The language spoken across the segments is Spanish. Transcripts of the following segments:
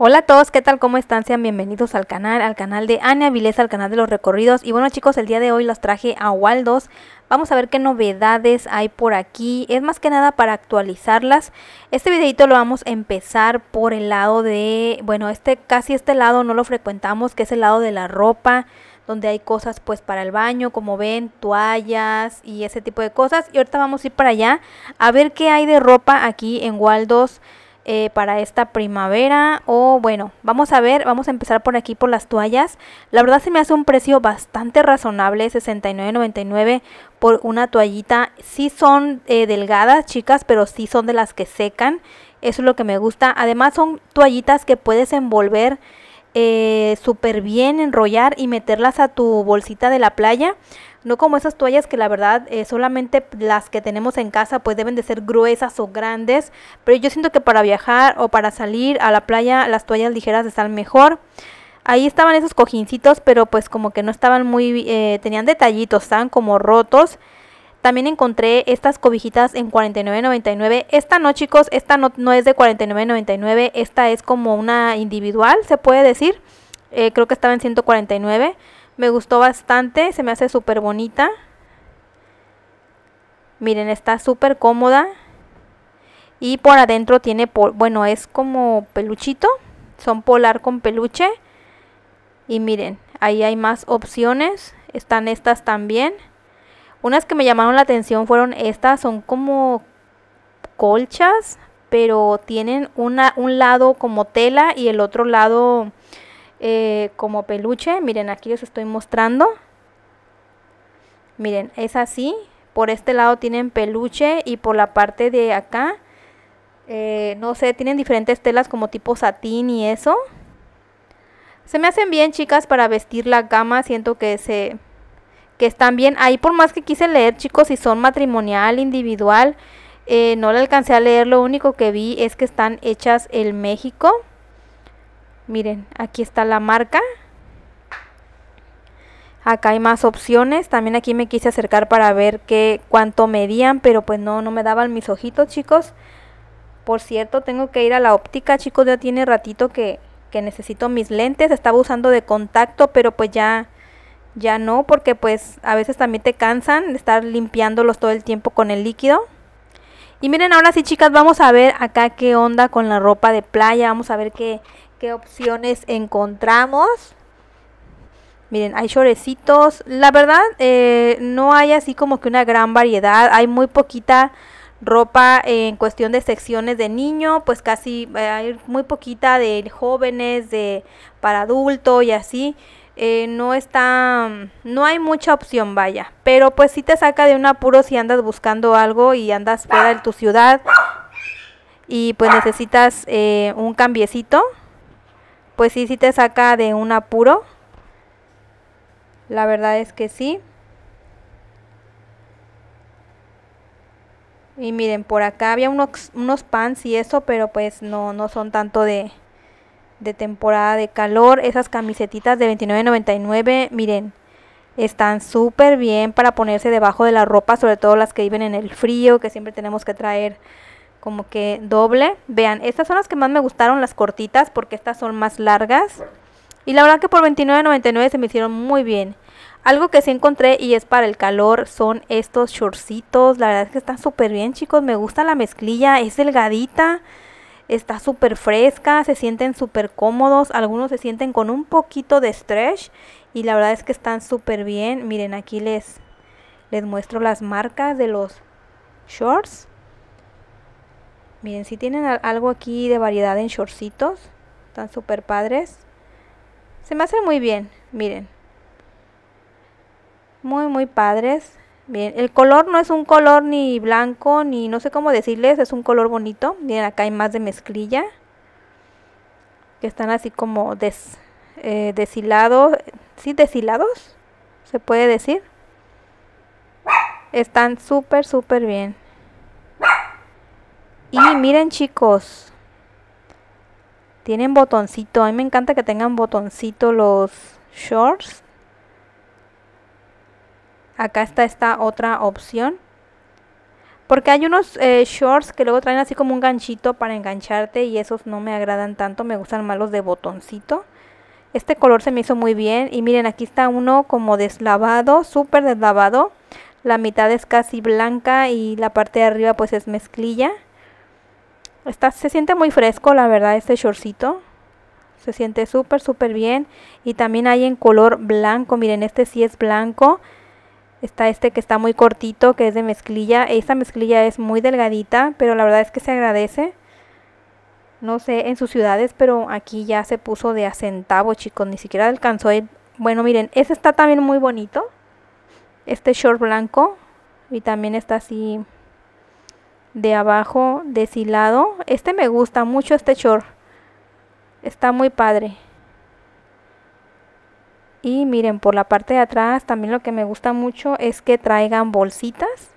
Hola a todos, ¿qué tal? ¿Cómo están? Sean bienvenidos al canal, al canal de Ana Vilesa, al canal de los recorridos. Y bueno chicos, el día de hoy los traje a Waldos. Vamos a ver qué novedades hay por aquí. Es más que nada para actualizarlas. Este videito lo vamos a empezar por el lado de... Bueno, este casi este lado no lo frecuentamos, que es el lado de la ropa donde hay cosas pues para el baño, como ven, toallas y ese tipo de cosas. Y ahorita vamos a ir para allá a ver qué hay de ropa aquí en Waldos eh, para esta primavera. O bueno, vamos a ver, vamos a empezar por aquí por las toallas. La verdad se me hace un precio bastante razonable, $69.99 por una toallita. Sí son eh, delgadas, chicas, pero sí son de las que secan. Eso es lo que me gusta. Además son toallitas que puedes envolver eh, súper bien, enrollar y meterlas a tu bolsita de la playa no como esas toallas que la verdad eh, solamente las que tenemos en casa pues deben de ser gruesas o grandes, pero yo siento que para viajar o para salir a la playa las toallas ligeras están mejor. Ahí estaban esos cojincitos, pero pues como que no estaban muy, eh, tenían detallitos, estaban como rotos. También encontré estas cobijitas en 49.99. Esta no, chicos, esta no, no es de 49.99. Esta es como una individual, se puede decir. Eh, creo que estaba en 149. Me gustó bastante, se me hace súper bonita. Miren, está súper cómoda. Y por adentro tiene, bueno, es como peluchito. Son polar con peluche. Y miren, ahí hay más opciones. Están estas también. Unas que me llamaron la atención fueron estas. Son como colchas, pero tienen una, un lado como tela y el otro lado eh, como peluche. Miren, aquí les estoy mostrando. Miren, es así. Por este lado tienen peluche y por la parte de acá, eh, no sé, tienen diferentes telas como tipo satín y eso. Se me hacen bien, chicas, para vestir la gama. Siento que se que están bien. Ahí por más que quise leer, chicos, si son matrimonial, individual, eh, no le alcancé a leer. Lo único que vi es que están hechas en México. Miren, aquí está la marca. Acá hay más opciones. También aquí me quise acercar para ver qué, cuánto medían, pero pues no, no me daban mis ojitos, chicos. Por cierto, tengo que ir a la óptica, chicos. Ya tiene ratito que, que necesito mis lentes. Estaba usando de contacto, pero pues ya, ya no, porque pues a veces también te cansan de estar limpiándolos todo el tiempo con el líquido. Y miren, ahora sí, chicas, vamos a ver acá qué onda con la ropa de playa. Vamos a ver qué, qué opciones encontramos. Miren, hay chorecitos. La verdad, eh, no hay así como que una gran variedad. Hay muy poquita ropa en cuestión de secciones de niño, pues casi eh, hay muy poquita de jóvenes, de para adulto y así. Eh, no está, no hay mucha opción, vaya. Pero pues si te saca de un apuro si andas buscando algo y andas fuera de tu ciudad y pues necesitas un cambiecito pues sí, sí te saca de un apuro. La verdad es que sí. Y miren, por acá había unos, unos pants y eso, pero pues no, no son tanto de, de temporada de calor. Esas camisetitas de $29.99, miren, están súper bien para ponerse debajo de la ropa, sobre todo las que viven en el frío, que siempre tenemos que traer como que doble. Vean, estas son las que más me gustaron, las cortitas, porque estas son más largas. Y la verdad que por $29.99 se me hicieron muy bien. Algo que sí encontré y es para el calor son estos shortcitos. La verdad es que están súper bien, chicos. Me gusta la mezclilla, es delgadita. Está súper fresca, se sienten súper cómodos. Algunos se sienten con un poquito de stretch. Y la verdad es que están súper bien. Miren, aquí les, les muestro las marcas de los shorts. Miren, si tienen algo aquí de variedad en shortcitos, están súper padres. Se me hacen muy bien, miren. Muy, muy padres. Bien, el color no es un color ni blanco, ni no sé cómo decirles, es un color bonito. Miren, acá hay más de mezclilla. Que están así como des, eh, deshilados. ¿Sí? ¿Deshilados? ¿Se puede decir? Están súper, súper bien. Y miren chicos, tienen botoncito. A mí me encanta que tengan botoncito los shorts. Acá está esta otra opción. Porque hay unos eh, shorts que luego traen así como un ganchito para engancharte y esos no me agradan tanto, me gustan más los de botoncito. Este color se me hizo muy bien y miren aquí está uno como deslavado, súper deslavado. La mitad es casi blanca y la parte de arriba pues es mezclilla. Está, se siente muy fresco, la verdad, este shortcito. Se siente súper, súper bien. Y también hay en color blanco. Miren, este sí es blanco. Está este que está muy cortito, que es de mezclilla. Esta mezclilla es muy delgadita, pero la verdad es que se agradece. No sé en sus ciudades, pero aquí ya se puso de a centavo, chicos. Ni siquiera alcanzó el... Bueno, miren, este está también muy bonito. Este short blanco. Y también está así de abajo deshilado. Este me gusta mucho este short. Está muy padre. Y miren, por la parte de atrás también lo que me gusta mucho es que traigan bolsitas.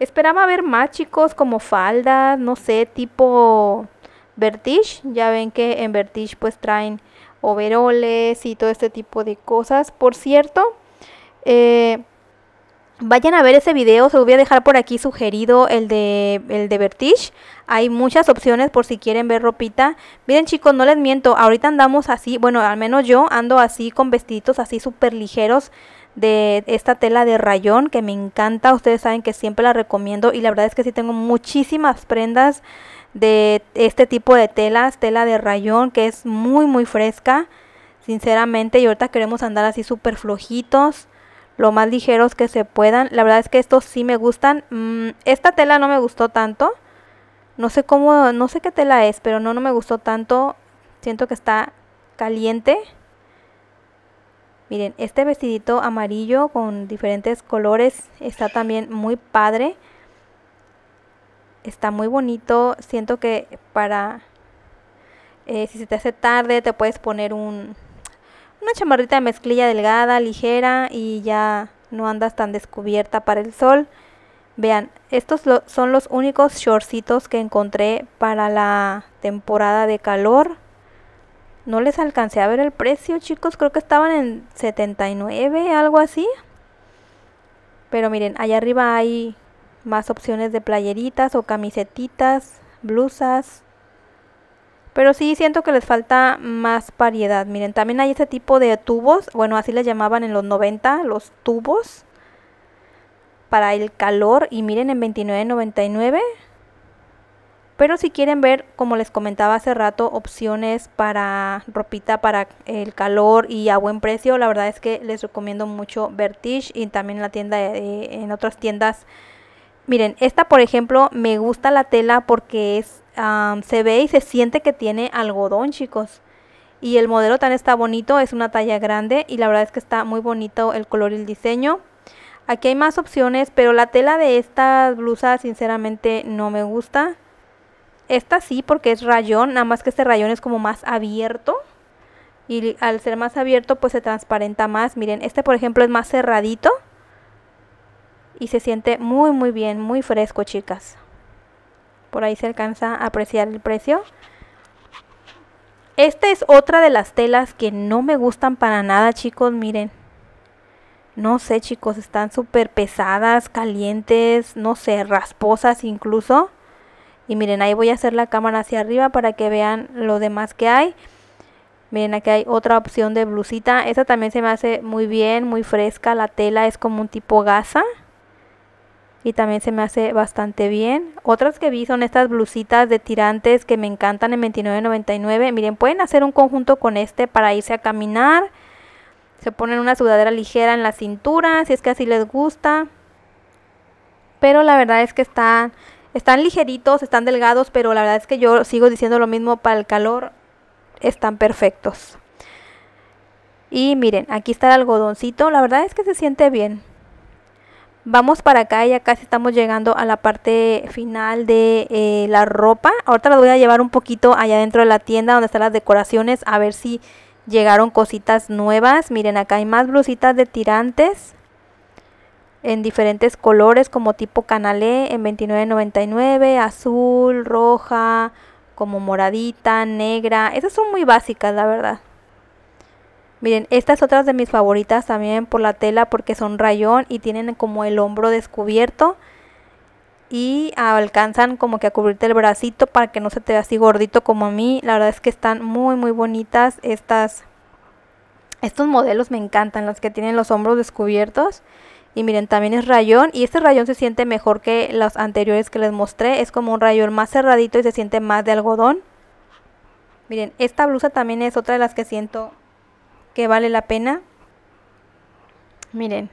Esperaba ver más chicos como faldas, no sé, tipo vertige. Ya ven que en vertige pues traen overoles y todo este tipo de cosas. Por cierto, eh, Vayan a ver ese video, se los voy a dejar por aquí sugerido el de, el de Vertige. Hay muchas opciones por si quieren ver ropita. Miren chicos, no les miento, ahorita andamos así, bueno, al menos yo ando así con vestiditos así súper ligeros de esta tela de rayón que me encanta. Ustedes saben que siempre la recomiendo y la verdad es que sí tengo muchísimas prendas de este tipo de telas, tela de rayón que es muy muy fresca, sinceramente. Y ahorita queremos andar así súper flojitos lo más ligeros que se puedan. La verdad es que estos sí me gustan. Mm, esta tela no me gustó tanto. No sé cómo, no sé qué tela es, pero no, no me gustó tanto. Siento que está caliente. Miren, este vestidito amarillo con diferentes colores está también muy padre. Está muy bonito. Siento que para... Eh, si se te hace tarde, te puedes poner un, una chamarrita de mezclilla delgada, ligera y ya no andas tan descubierta para el sol. Vean, estos son los únicos shortcitos que encontré para la temporada de calor. No les alcancé a ver el precio, chicos. Creo que estaban en 79, algo así. Pero miren, allá arriba hay más opciones de playeritas o camisetitas, blusas, pero sí siento que les falta más variedad. Miren, también hay este tipo de tubos. Bueno, así les llamaban en los 90, los tubos para el calor. Y miren, en 29.99. Pero si quieren ver, como les comentaba hace rato, opciones para ropita para el calor y a buen precio, la verdad es que les recomiendo mucho Vertige y también la tienda eh, en otras tiendas. Miren, esta por ejemplo me gusta la tela porque es se ve y se siente que tiene algodón, chicos. Y el modelo tan está bonito, es una talla grande y la verdad es que está muy bonito el color y el diseño. Aquí hay más opciones, pero la tela de esta blusa sinceramente no me gusta. Esta sí, porque es rayón, nada más que este rayón es como más abierto. Y al ser más abierto, pues se transparenta más. Miren, este por ejemplo es más cerradito. Y se siente muy, muy bien, muy fresco, chicas. Por ahí se alcanza a apreciar el precio. Esta es otra de las telas que no me gustan para nada, chicos. Miren. No sé, chicos, están súper pesadas, calientes, no sé, rasposas incluso. Y miren, ahí voy a hacer la cámara hacia arriba para que vean lo demás que hay. Miren, aquí hay otra opción de blusita. Esta también se me hace muy bien, muy fresca. La tela es como un tipo gasa y también se me hace bastante bien. Otras que vi son estas blusitas de tirantes que me encantan en 29.99. Miren, pueden hacer un conjunto con este para irse a caminar. Se ponen una sudadera ligera en la cintura, si es que así les gusta. Pero la verdad es que están, están ligeritos, están delgados, pero la verdad es que yo sigo diciendo lo mismo para el calor. Están perfectos. Y miren, aquí está el algodoncito. La verdad es que se siente bien. Vamos para acá, ya casi estamos llegando a la parte final de eh, la ropa. Ahorita las voy a llevar un poquito allá dentro de la tienda donde están las decoraciones a ver si llegaron cositas nuevas. Miren, acá hay más blusitas de tirantes en diferentes colores como tipo canalé en $29.99, azul, roja, como moradita, negra. Esas son muy básicas, la verdad. Miren, estas otras de mis favoritas también por la tela porque son rayón y tienen como el hombro descubierto y alcanzan como que a cubrirte el bracito para que no se te vea así gordito como a mí. La verdad es que están muy muy bonitas estas estos modelos me encantan, las que tienen los hombros descubiertos. Y miren, también es rayón. Y este rayón se siente mejor que los anteriores que les mostré. Es como un rayón más cerradito y se siente más de algodón. Miren, esta blusa también es otra de las que siento que vale la pena? Miren,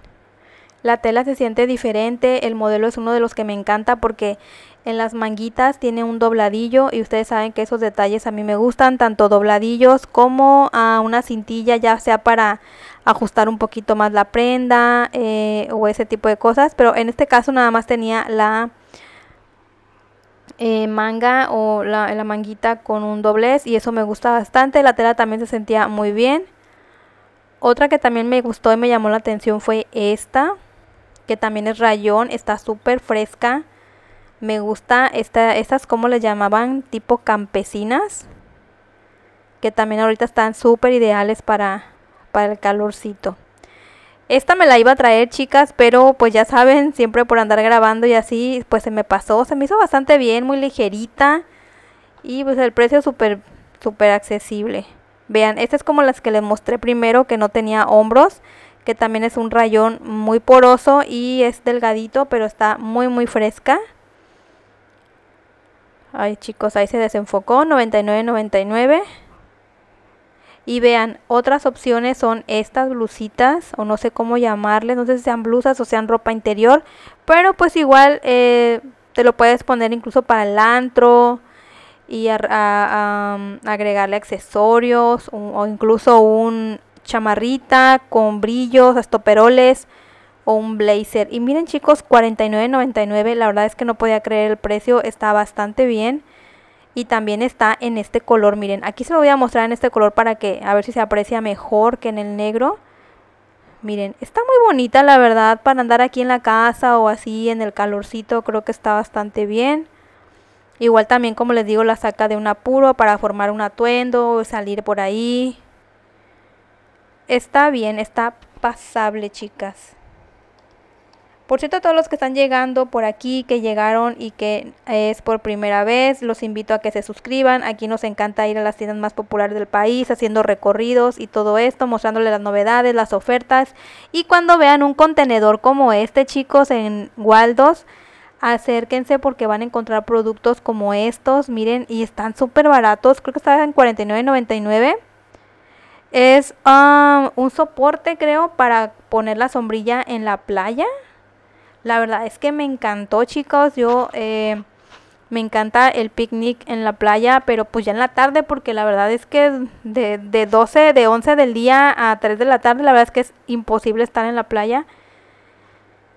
la tela se siente diferente, el modelo es uno de los que me encanta porque en las manguitas tiene un dobladillo y ustedes saben que esos detalles a mí me gustan, tanto dobladillos como a una cintilla ya sea para ajustar un poquito más la prenda eh, o ese tipo de cosas, pero en este caso nada más tenía la eh, manga o la, la manguita con un doblez y eso me gusta bastante, la tela también se sentía muy bien. Otra que también me gustó y me llamó la atención fue esta, que también es rayón, está súper fresca. Me gusta esta, estas, como les llamaban, tipo campesinas, que también ahorita están súper ideales para, para el calorcito. Esta me la iba a traer, chicas, pero pues ya saben, siempre por andar grabando y así, pues se me pasó. Se me hizo bastante bien, muy ligerita. Y pues el precio súper, súper accesible. Vean, esta es como las que les mostré primero que no tenía hombros, que también es un rayón muy poroso y es delgadito, pero está muy muy fresca. Ay chicos, ahí se desenfocó, 99.99. Y vean, otras opciones son estas blusitas, o no sé cómo llamarles, no sé si sean blusas o sean ropa interior, pero pues igual eh, te lo puedes poner incluso para el antro, y um, agregarle accesorios o incluso un chamarrita con brillos, peroles o un blazer. Y miren chicos, 49.99, la verdad es que no podía creer el precio, está bastante bien. Y también está en este color, miren, aquí se lo voy a mostrar en este color para que a ver si se aprecia mejor que en el negro. Miren, está muy bonita la verdad para andar aquí en la casa o así en el calorcito, creo que está bastante bien. Igual también, como les digo, la saca de un apuro para formar un atuendo, o salir por ahí. Está bien, está pasable, chicas. Por cierto, todos los que están llegando por aquí, que llegaron y que es por primera vez, los invito a que se suscriban. Aquí nos encanta ir a las tiendas más populares del país, haciendo recorridos y todo esto, mostrándoles las novedades, las ofertas. Y cuando vean un contenedor como este, chicos, en Waldos, acérquense porque van a encontrar productos como estos, miren, y están súper baratos, creo que está en 49.99. Es um, un soporte, creo, para poner la sombrilla en la playa. La verdad es que me encantó, chicos. Yo eh, me encanta el picnic en la playa, pero pues ya en la tarde, porque la verdad es que de, de 12, de 11 del día a 3 de la tarde, la verdad es que es imposible estar en la playa.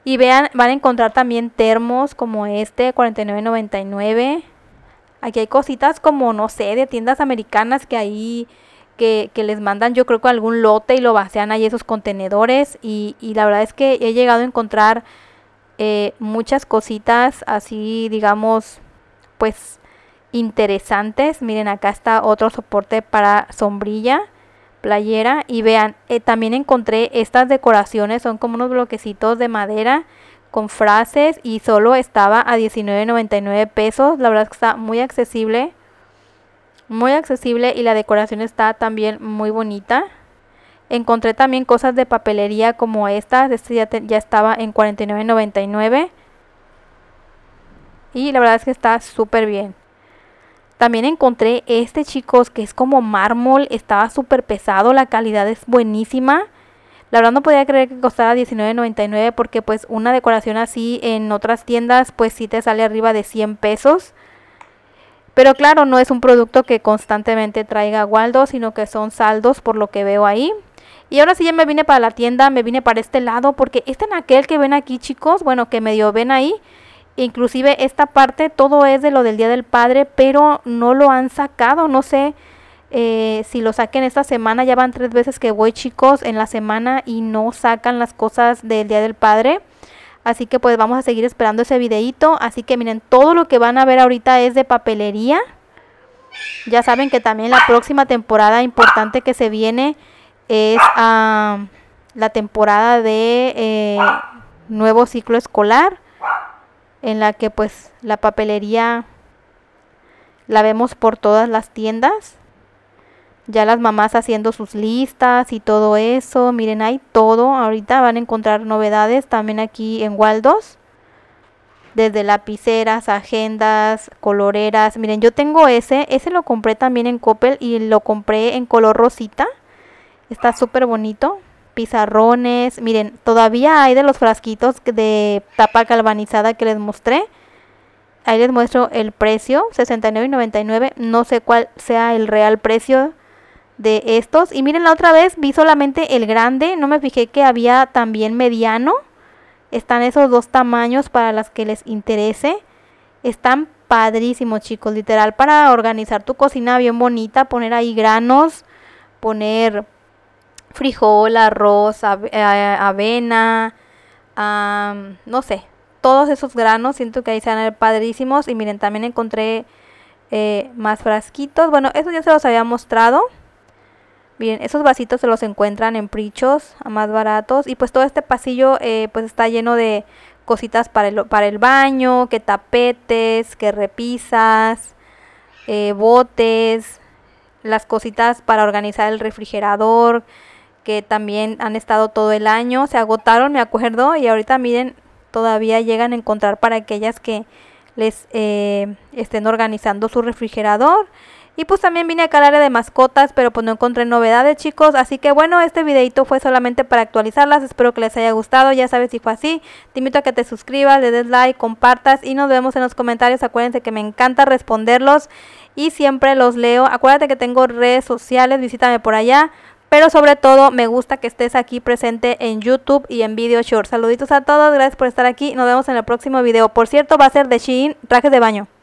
Y vean, van a encontrar también termos como este, 49.99. Aquí hay cositas como, no sé, de tiendas americanas que ahí... Que, que, les mandan yo creo que algún lote y lo vacian ahí esos contenedores y, la verdad es que he llegado a encontrar eh, muchas cositas así digamos pues interesantes miren acá está otro soporte para sombrilla playera y vean, eh, también encontré estas decoraciones, son como unos bloquecitos de madera con frases y solo estaba a $19.99 pesos, la verdad es que está muy accesible, muy accesible y la decoración está también muy bonita. Encontré también cosas de papelería como estas, este ya, ya estaba en $49.99 y la verdad es que está súper bien. También encontré este chicos que es como mármol, estaba súper pesado, la calidad es buenísima. La verdad no podía creer que costara $19.99 porque pues una decoración así en otras tiendas pues sí te sale arriba de 100 pesos. Pero claro, no es un producto que constantemente traiga Waldo, sino que son saldos por lo que veo ahí. Y ahora sí ya me vine para la tienda, me vine para este lado porque este en aquel que ven aquí chicos, bueno que medio ven ahí, inclusive esta parte, todo es de lo del Día del Padre, pero no lo han sacado, no sé. Eh, si lo saquen esta semana, ya van tres veces que voy chicos en la semana y no sacan las cosas del Día del Padre. Así que pues vamos a seguir esperando ese videito. Así que miren, todo lo que van a ver ahorita es de papelería. Ya saben que también la próxima temporada importante que se viene es a ah, la temporada de eh, nuevo ciclo escolar en la que pues la papelería la vemos por todas las tiendas. Ya las mamás haciendo sus listas y todo eso. Miren, hay todo. Ahorita van a encontrar novedades también aquí en Waldos. Desde lapiceras, agendas, coloreras. Miren, yo tengo ese. Ese lo compré también en Coppel y lo compré en color rosita. Está súper bonito pizarrones. Miren, todavía hay de los frasquitos de tapa galvanizada que les mostré. Ahí les muestro el precio, 69.99. No sé cuál sea el real precio de estos. Y miren, la otra vez vi solamente el grande. No me fijé que había también mediano. Están esos dos tamaños para las que les interese. Están padrísimos, chicos. Literal, para organizar tu cocina bien bonita. Poner ahí granos. Poner frijol, arroz, eh, avena, no sé, todos esos granos, siento que ahí se van a padrísimos. Y miren, también encontré eh, más frasquitos. Bueno, esos ya se los había mostrado. Bien, esos vasitos se los encuentran en prichos más baratos. Y pues todo este pasillo eh, pues está lleno de cositas para el, para el baño, que tapetes, que repisas, botes, las cositas para organizar el refrigerador, que también han estado todo el año, se agotaron, me acuerdo, y ahorita miren, todavía llegan a encontrar para aquellas que les eh, estén organizando su refrigerador. Y pues también vine acá al área de mascotas, pero pues no encontré novedades, chicos. Así que bueno, este videito fue solamente para actualizarlas. Espero que les haya gustado. Ya sabes si fue así. Te invito a que te suscribas, le des like, compartas y nos vemos en los comentarios. Acuérdense que me encanta responderlos y siempre los leo. Acuérdate que tengo redes sociales, visítame por allá pero sobre todo me gusta que estés aquí presente en YouTube y en Video Short. Saluditos a todos, gracias por estar aquí, nos vemos en el próximo video. Por cierto, va a ser de Shein, trajes de baño.